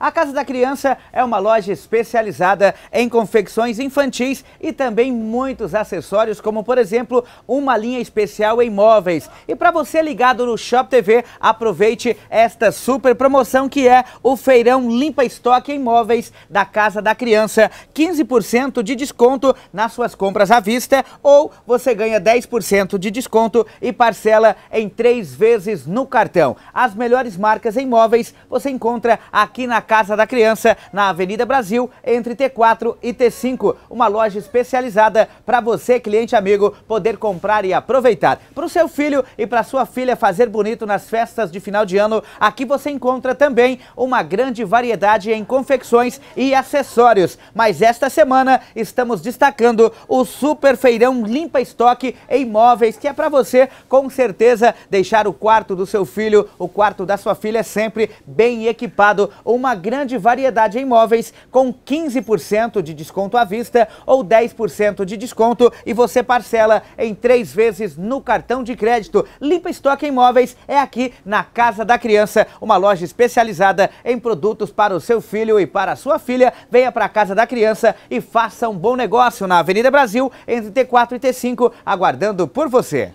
A Casa da Criança é uma loja especializada em confecções infantis e também muitos acessórios, como por exemplo, uma linha especial em móveis. E para você ligado no Shop TV, aproveite esta super promoção que é o feirão limpa estoque em móveis da Casa da Criança, 15% de desconto nas suas compras à vista ou você ganha 10% de desconto e parcela em três vezes no cartão. As melhores marcas em móveis você encontra aqui na Casa da Criança, na Avenida Brasil, entre T4 e T5. Uma loja especializada para você, cliente amigo, poder comprar e aproveitar. Para o seu filho e para sua filha fazer bonito nas festas de final de ano, aqui você encontra também uma grande variedade em confecções e acessórios. Mas esta semana estamos destacando o Super Feirão Limpa Estoque em Móveis, que é para você, com certeza, deixar o quarto do seu filho, o quarto da sua filha sempre bem equipado. Uma grande variedade em imóveis com 15% de desconto à vista ou 10% de desconto e você parcela em três vezes no cartão de crédito. Limpa Estoque Imóveis é aqui na Casa da Criança, uma loja especializada em produtos para o seu filho e para a sua filha. Venha para a Casa da Criança e faça um bom negócio na Avenida Brasil, entre T4 e T5, aguardando por você.